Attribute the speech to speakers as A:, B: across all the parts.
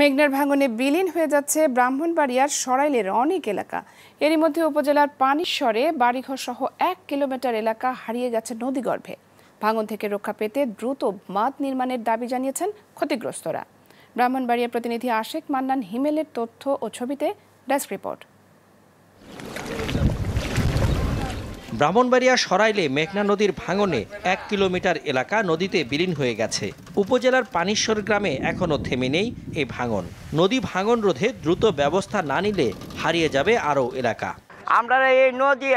A: মেঘনার ভাঙনে বিলীন হয়ে যাচ্ছে ব্রাহ্মণবাড়িয়ার সরাইলের অনেক এলাকা এরই মধ্যে উপজেলার পানিশ্বরে বাড়িঘর সহ এক কিলোমিটার এলাকা হারিয়ে গেছে নদীগর্ভে ভাঙন থেকে রক্ষা পেতে দ্রুত বাঁধ নির্মাণের দাবি জানিয়েছেন ক্ষতিগ্রস্তরা ব্রাহ্মণবাড়িয়া প্রতিনিধি আশেক মান্নান হিমেলের তথ্য ও ছবিতে ডেস্ক রিপোর্ট
B: ব্রাহ্মণবাড়িয়া সরাইলে মেঘনা নদীর ভাঙনে এক কিলোমিটার এলাকা নদীতে বিলীন হয়ে গেছে উপজেলার পানিশ্বর গ্রামে এখনও থেমে নেই এই ভাঙন নদী ভাঙন রোধে দ্রুত ব্যবস্থা না নিলে হারিয়ে যাবে আরও এলাকা
C: আমরা এই নদী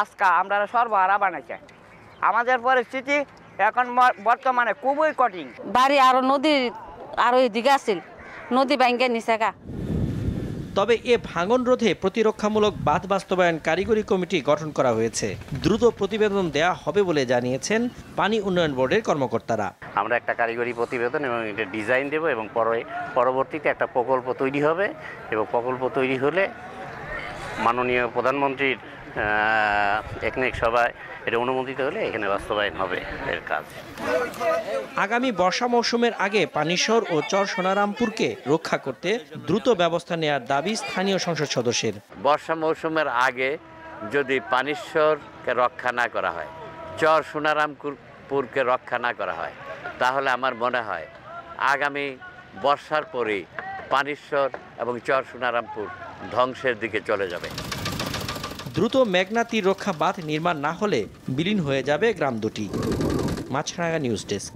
C: আজকা আমরা সর্বহারা বানাইছে আমাদের পরিস্থিতি এখন বর্তমানে খুবই কঠিন বাড়ি আরও নদী আরও
D: এদিকে আছে নদী ব্যাংকে নিচে
B: তবে এ ভাঙন রোধে প্রতিরক্ষামূলক বাদ বাস্তবায়ন কারিগরি কমিটি গঠন করা হয়েছে দ্রুত প্রতিবেদন দেয়া হবে বলে জানিয়েছেন পানি উন্নয়ন বোর্ডের কর্মকর্তারা
D: আমরা একটা কারিগরি প্রতিবেদন এবং এটা ডিজাইন দেব এবং পরে পরবর্তীতে একটা প্রকল্প তৈরি হবে এবং প্রকল্প তৈরি হলে মাননীয় প্রধানমন্ত্রীর একনেক সবাই এটা অনুমোদিত হলে এখানে বাস্তবায়ন হবে এর কাজ
B: আগামী বর্ষা মৌসুমের আগে পানিশ্বর ও চর সোনারামপুরকে রক্ষা করতে দ্রুত ব্যবস্থা নেওয়ার দাবি স্থানীয় সংসদ সদস্যের
E: বর্ষা মৌসুমের আগে যদি পানিশ্বরকে রক্ষা না করা হয় চর সোনারামপুরকে রক্ষা না করা হয় তাহলে আমার মনে হয় আগামী বর্ষার পরেই পানিশ্বর এবং চর সোনারামপুর ধ্বংসের দিকে চলে যাবে
B: দ্রুত মেঘনা তীর রক্ষা বাঁধ নির্মাণ না হলে বিলীন হয়ে যাবে গ্রাম দুটি মাছরাঙা নিউজ ডেস্ক